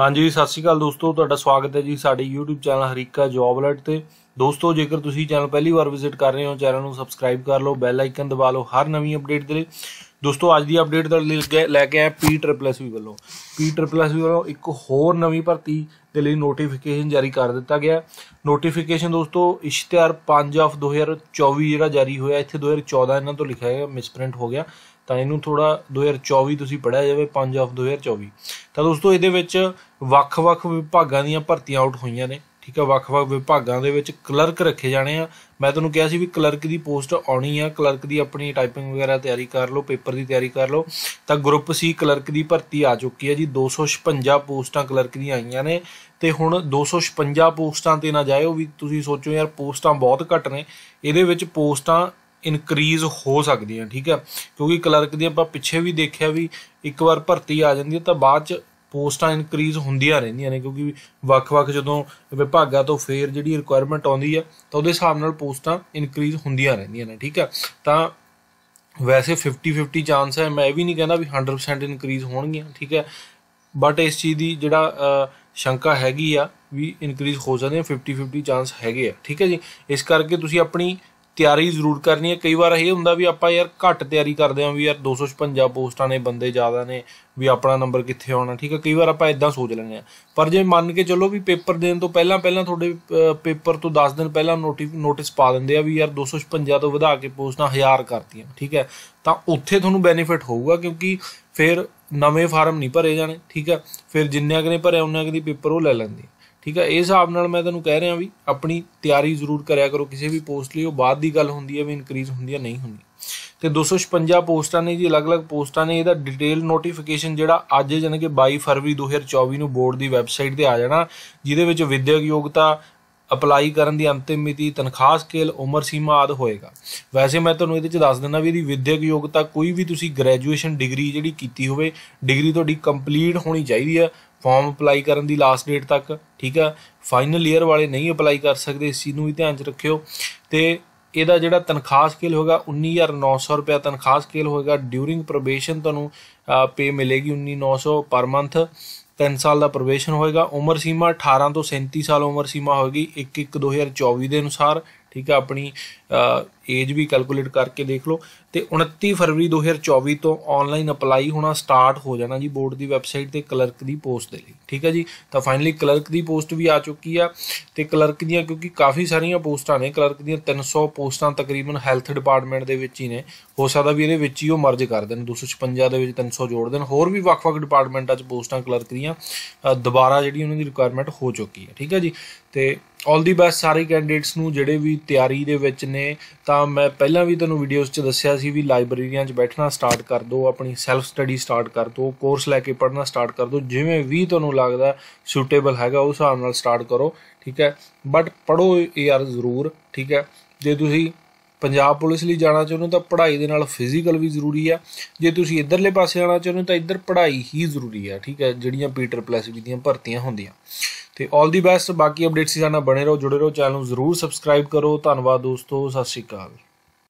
ਹਾਂਜੀ ਸਤਿ ਸ਼੍ਰੀ ਅਕਾਲ ਦੋਸਤੋ ਤੁਹਾਡਾ ਸਵਾਗਤ ਹੈ ਜੀ ਸਾਡੇ YouTube ਚੈਨਲ ਹਰੀਕਾ ਜੌਬ ਅਲਰਟ ਤੇ ਦੋਸਤੋ ਜੇਕਰ ਤੁਸੀਂ ਚੈਨਲ ਪਹਿਲੀ ਵਾਰ ਵਿਜ਼ਿਟ ਕਰ ਰਹੇ ਹੋ ਚੈਨਲ ਨੂੰ ਸਬਸਕ੍ਰਾਈਬ ਕਰ ਲਓ ਬੈਲ ਆਈਕਨ ਦਬਾ ਲਓ ਹਰ ਨਵੀਂ ਅਪਡੇਟ ਦੇ ਲਈ ਦੋਸਤੋ ਅੱਜ ਦੀ ਅਪਡੇਟ ਦਾ ਲੈ ਕੇ ਆਇਆ ਪੀ ਟ੍ਰਿਪਲ ਐਸ ਵੀ ਵੱਲੋਂ ਪੀ ਟ੍ਰਿਪਲ ਐਸ ਵੀ ਵੱਲੋਂ ਇੱਕ ਹੋਰ ਨਵੀਂ ਭਰਤੀ ਦੇ ਲਈ ਨੋਟੀਫਿਕੇਸ਼ਨ ਜਾਰੀ ਕਰ ਦਿੱਤਾ ਗਿਆ ਨੋਟੀਫਿਕੇਸ਼ਨ ਦੋਸਤੋ ਇਸ਼ਤਿਹਾਰ 5 ਆਫ 2024 ਜਿਹੜਾ ਜਾਰੀ ਹੋਇਆ ਇੱਥੇ 2014 ਇਹਨਾਂ ਤੋਂ ਲਿਖਿਆ ਗਿਆ ਮਿਸਪ੍ਰਿੰਟ ਹੋ ਗਿਆ ਤਾਂ ਇਹਨੂੰ ਥੋੜਾ 2024 ਤੁਸੀਂ ਪੜਿਆ ਜਾਵੇ 5 ਆਫ 2024 ਤਾਂ ਦੋਸਤੋ ਇਹਦੇ ਵਿੱਚ ਵੱਖ-ਵੱਖ ਵਿਭਾਗਾਂ ਦੀਆਂ ਭਰਤੀਆਂ ਆਊਟ ਹੋਈਆਂ ਨੇ ਠੀਕ ਹੈ ਵੱਖ-ਵੱਖ ਵਿਭਾਗਾਂ ਦੇ ਵਿੱਚ ਕਲਰਕ ਰੱਖੇ ਜਾਣੇ ਆ ਮੈਂ ਤੁਹਾਨੂੰ ਕਿਹਾ ਸੀ ਵੀ ਕਲਰਕ ਦੀ ਪੋਸਟ ਆਉਣੀ ਆ ਕਲਰਕ ਦੀ ਆਪਣੀ ਟਾਈਪਿੰਗ ਵਗੈਰਾ ਤਿਆਰੀ ਕਰ ਲਓ ਪੇਪਰ ਦੀ ਤਿਆਰੀ ਕਰ ਲਓ ਤਾਂ ਗਰੁੱਪ ਸੀ ਕਲਰਕ ਦੀ ਭਰਤੀ ਆ ਚੁੱਕੀ ਹੈ ਜੀ 256 ਪੋਸਟਾਂ ਕਲਰਕ ਦੀਆਂ ਆਈਆਂ ਨੇ ਤੇ ਹੁਣ 256 ਪੋਸਟਾਂ ਤੇ ਨਾ ਜਾਇਓ ਵੀ ਤੁਸੀਂ ਸੋਚੋ ਯਾਰ ਪੋਸਟਾਂ ਬਹੁਤ ਘੱਟ ਨੇ ਇਹਦੇ ਵਿੱਚ ਪੋਸਟਾਂ ਇਨਕਰੀਜ਼ ਹੋ ਸਕਦੀਆਂ ਠੀਕ ਹੈ ਕਿਉਂਕਿ ਕਲਰਕ ਦੀ ਆਪਾਂ ਪਿੱਛੇ ਵੀ ਦੇਖਿਆ ਵੀ ਇੱਕ ਵਾਰ ਭਰਤੀ ਆ ਜਾਂਦੀ ਹੈ ਤਾਂ ਬਾਅਦ ਚ ਪੋਸਟਾਂ ਇਨਕਰੀਜ਼ ਹੁੰਦੀਆਂ ਰਹਿੰਦੀਆਂ ਨੇ ਕਿਉਂਕਿ ਵੱਖ-ਵੱਖ ਜਦੋਂ ਵਿਭਾਗਾਂ ਤੋਂ ਫੇਰ ਜਿਹੜੀ ਰਿਕੁਆਇਰਮੈਂਟ ਆਉਂਦੀ ਹੈ ਤਾਂ ਉਹਦੇ ਹਿਸਾਬ ਨਾਲ ਪੋਸਟਾਂ ਇਨਕਰੀਜ਼ ਹੁੰਦੀਆਂ ਰਹਿੰਦੀਆਂ ਨੇ ਠੀਕ ਹੈ ਤਾਂ ਵੈਸੇ 50-50 ਚਾਂਸ ਹੈ ਮੈਂ ਇਹ ਵੀ ਨਹੀਂ ਕਹਿੰਦਾ ਵੀ 100% ਇਨਕਰੀਜ਼ ਹੋਣਗੀਆਂ ਠੀਕ ਹੈ ਬਟ ਇਸ ਚੀਜ਼ ਦੀ ਜਿਹੜਾ ਸ਼ੰਕਾ ਹੈਗੀ ਆ ਵੀ ਇਨਕਰੀਜ਼ ਹੋ ਜਾਂਦੇ ਆ 50-50 ਚਾਂਸ ਹੈਗੇ ਆ ਠੀਕ ਹੈ ਜੀ ਇਸ ਕਰਕੇ ਤੁਸੀਂ ਆਪਣੀ ਤਿਆਰੀ ਜ਼ਰੂਰ ਕਰਨੀ ਹੈ ਕਈ ਵਾਰ ਇਹ ਹੁੰਦਾ ਵੀ ਆਪਾਂ ਯਾਰ ਘੱਟ ਤਿਆਰੀ ਕਰਦੇ ਆਂ ਵੀ ਯਾਰ 256 ਪੋਸਟਾਂ ਨੇ ਬੰਦੇ ਜ਼ਿਆਦਾ ਨੇ ਵੀ ਆਪਣਾ ਨੰਬਰ ਕਿੱਥੇ ਆਉਣਾ ਠੀਕ ਹੈ ਕਈ ਵਾਰ ਆਪਾਂ ਇਦਾਂ ਸੋਚ ਲੈਂਦੇ ਆ ਪਰ ਜੇ ਮੰਨ ਕੇ ਚੱਲੋ ਵੀ ਪੇਪਰ ਦੇਣ ਤੋਂ ਪਹਿਲਾਂ ਪਹਿਲਾਂ ਤੁਹਾਡੇ ਪੇਪਰ ਤੋਂ 10 ਦਿਨ ਪਹਿਲਾਂ ਨੋਟਿਸ ਪਾ ਦਿੰਦੇ ਆ ਵੀ ਯਾਰ 256 ਤੋਂ ਵਧਾ ਕੇ ਪੋਸਟਾਂ 1000 ਕਰਤੀਆਂ ਠੀਕ ਹੈ ਤਾਂ ਉੱਥੇ ਤੁਹਾਨੂੰ ਬੈਨੀਫਿਟ ਹੋਊਗਾ ਕਿਉਂਕਿ ਫਿਰ ਨਵੇਂ ਫਾਰਮ ਨਹੀਂ ਭਰੇ ਜਾਣੇ ਠੀਕ ਹੈ ਫਿਰ ਜਿੰਨੇ ਅਗਨੇ ਭਰੇ ਉਹਨਾਂ ਦੀ ਪੇਪਰ ਉਹ ਲੈ ਲੈਂਦੇ ਠੀਕ ਹੈ ਇਹ ਹਿਸਾਬ ਨਾਲ ਮੈਂ ਤੁਹਾਨੂੰ ਕਹਿ ਰਿਹਾ ਵੀ ਆਪਣੀ ਤਿਆਰੀ ਜ਼ਰੂਰ ਕਰਿਆ ਕਰੋ ਕਿਸੇ ਵੀ ਪੋਸਟ ਲਈ ਉਹ ਬਾਅਦ ਦੀ ਗੱਲ ਹੁੰਦੀ ਹੈ ਵੀ ਇਨਕਰੀਜ਼ ਹੁੰਦੀ ਹੈ ਨਹੀਂ ਹੁੰਦੀ ਤੇ 256 ਪੋਸਟਾਂ ਨੇ ਜੀ ਅਲੱਗ-ਅਲੱਗ ਪੋਸਟਾਂ ਨੇ ਇਹਦਾ ਡਿਟੇਲ ਨੋਟੀਫਿਕੇਸ਼ਨ ਜਿਹੜਾ ਅੱਜ ਜਾਨ ਕਿ 22 ਫਰਵਰੀ 2024 ਨੂੰ ਬੋਰਡ ਦੀ ਵੈਬਸਾਈਟ ਤੇ ਆ ਜਾਣਾ ਜਿਹਦੇ ਵਿੱਚ ਵਿਦਿਅਕ ਯੋਗਤਾ ਅਪਲਾਈ ਕਰਨ ਦੀ ਅੰਤਿਮ ਮਿਤੀ ਤਨਖਾਹ ਸਕੇਲ ਉਮਰ ਸੀਮਾ ਆਦ ਹੋਏਗਾ ਵੈਸੇ ਮੈਂ ਤੁਹਾਨੂੰ ਇਹਦੇ ਚ ਦੱਸ ਦਿੰਦਾ ਵੀ ਇਹਦੀ ਵਿਦਿਅਕ ਯੋਗਤਾ ਕੋਈ ਵੀ ਤੁਸੀਂ ਗ੍ਰੈਜੂਏਸ਼ਨ ਡਿਗਰੀ ਜਿਹੜੀ ਕੀਤੀ ਹੋਵੇ ਡਿਗਰੀ ਤੁਹਾਡੀ ਕੰਪਲੀਟ ਹੋਣੀ ਚਾਹੀਦੀ ਹੈ ਫਾਰਮ ਅਪਲਾਈ ਕਰਨ ਦੀ ਲਾਸਟ ਡੇਟ ਤੱਕ ਠੀਕ ਆ ਫਾਈਨਲ ਈਅਰ ਵਾਲੇ ਨਹੀਂ ਅਪਲਾਈ ਕਰ ਸਕਦੇ ਇਸ ਚੀਜ਼ ਨੂੰ ਵੀ ਧਿਆਨ 'ਚ ਰੱਖਿਓ ਤੇ ਇਹਦਾ ਜਿਹੜਾ ਤਨਖਾਹ ਸਕੇਲ ਹੋਗਾ 19900 ਰੁਪਏ ਤਨਖਾਹ ਸਕੇਲ ਹੋਏਗਾ ਡਿਊਰਿੰਗ ਪ੍ਰੋਬੇਸ਼ਨ ਤੁਹਾਨੂੰ ਪੇ ਮਿਲੇਗੀ 19900 ਪਰ ਮੰਥ 3 ਸਾਲ ਦਾ ਪ੍ਰੋਬੇਸ਼ਨ ਹੋਏਗਾ ਉਮਰ ਸੀਮਾ 18 ਤੋਂ 37 ਸਾਲ ਉਮਰ ਸੀਮਾ ਹੋਏਗੀ 1 1 2024 ਦੇ ਅਨੁਸਾਰ ਠੀਕ ਹੈ ਆਪਣੀ ਏਜ ਵੀ ਕੈਲਕੂਲੇਟ ਕਰਕੇ ਦੇਖ ਲਓ ਤੇ 29 ਫਰਵਰੀ 2024 ਤੋਂ ਆਨਲਾਈਨ ਅਪਲਾਈ ਹੋਣਾ ਸਟਾਰਟ ਹੋ ਜਾਣਾ ਜੀ ਬੋਰਡ ਦੀ ਵੈਬਸਾਈਟ ਤੇ ਕਲਰਕ ਦੀ ਪੋਸਟ ਦੇ ਲਈ ਠੀਕ ਹੈ ਜੀ ਤਾਂ ਫਾਈਨਲੀ ਕਲਰਕ ਦੀ ਪੋਸਟ ਵੀ ਆ ਚੁੱਕੀ ਆ ਤੇ ਕਲਰਕ ਦੀਆਂ ਕਿਉਂਕਿ ਕਾਫੀ ਸਾਰੀਆਂ ਪੋਸਟਾਂ ਨੇ ਕਲਰਕ ਦੀਆਂ 300 ਪੋਸਟਾਂ ਤਕਰੀਬਨ ਹੈਲਥ ਡਿਪਾਰਟਮੈਂਟ ਦੇ ਵਿੱਚ ਹੀ ਨੇ ਹੋ ਸਕਦਾ ਵੀ ਇਹਦੇ ਵਿੱਚ ਹੀ ਉਹ ਮਰਜ ਕਰ ਦੇਣ 256 ਦੇ ਵਿੱਚ 300 ਜੋੜ ਦੇਣ ਹੋਰ ਵੀ ਵੱਖ-ਵੱਖ ਡਿਪਾਰਟਮੈਂਟਾਂ 'ਚ ਪੋਸਟਾਂ ਕਲਰਕ ਦੀਆਂ ਦੁਬਾਰਾ ਜਿਹੜੀ ਉਹਨਾਂ ਦੀ ਰਿਕੁਆਇਰਮੈਂਟ ਹੋ ਚੁੱਕੀ ਹੈ ਠੀਕ ਹੈ ਜੀ ਤੇ ਆਲ ਦੀ ਬੈਸਟ ਸਾਰੇ ਕੈਂਡੀਡੇਟਸ ਨੂੰ ਜਿਹੜੇ ਵੀ ਤਿਆਰੀ ਦੇ ਵਿੱਚ ਨੇ ਤਾਂ ਮੈਂ ਪਹਿਲਾਂ ਵੀ ਤੁਹਾਨੂੰ ਵੀਡੀਓਜ਼ 'ਚ ਦੱਸਿਆ ਸੀ ਵੀ ਲਾਇਬ੍ਰੇਰੀਆਂ 'ਚ ਬੈਠਣਾ ਸਟਾਰਟ ਕਰ ਦਿਓ ਆਪਣੀ ਸੈਲਫ ਸਟੱਡੀ ਸਟਾਰਟ ਕਰ ਦਿਓ ਕੋਰਸ ਲੈ ਕੇ ਪੜ੍ਹਨਾ ਸਟਾਰਟ ਕਰ ਦਿਓ ਜਿਵੇਂ ਵੀ ਤੁਹਾਨੂੰ ਲੱਗਦਾ ਸੂਟੇਬਲ ਹੈਗਾ ਉਸ ਹਿਸਾਬ ਨਾਲ ਸਟਾਰਟ ਕਰੋ ਠੀਕ ਹੈ ਬਟ ਪੜੋ ਯਾਰ ਜ਼ਰੂਰ ਠੀਕ ਹੈ ਜੇ ਤੁਸੀਂ ਪੰਜਾਬ ਪੁਲਿਸ ਲਈ ਜਾਣਾ ਚਾਹੁੰਦੇ ਹੋ ਤਾਂ ਪੜ੍ਹਾਈ ਦੇ ਨਾਲ ਫਿਜ਼ੀਕਲ ਵੀ ਜ਼ਰੂਰੀ ਆ ਜੇ ਤੁਸੀਂ ਇਧਰਲੇ ਪਾਸੇ ਆਣਾ ਚਾਹੁੰਦੇ ਹੋ ਤਾਂ ਇਧਰ ਪੜ੍ਹਾਈ ਹੀ ਜ਼ਰੂਰੀ ਆ ਠੀਕ ਹੈ ਜਿਹੜੀਆਂ ਪੀਟਰ ਪਲੱਸ ਵੀ ਦੀਆਂ ਭਰਤੀਆਂ ਹੁੰਦੀਆਂ ਤੇ 올 ਦੀ ਬੈਸਟ ਬਾਕੀ ਅਪਡੇਟਸ ਸਾਡੇ ਨਾਲ ਬਣੇ ਰਹੋ ਜੁੜੇ ਰਹੋ ਚੈਨਲ ਨੂੰ ਜ਼ਰੂਰ ਸਬਸਕ੍ਰਾਈਬ ਕਰੋ ਧੰਨਵਾਦ ਦੋਸਤੋ ਸਤਿ ਸ਼੍ਰੀ ਅਕਾਲ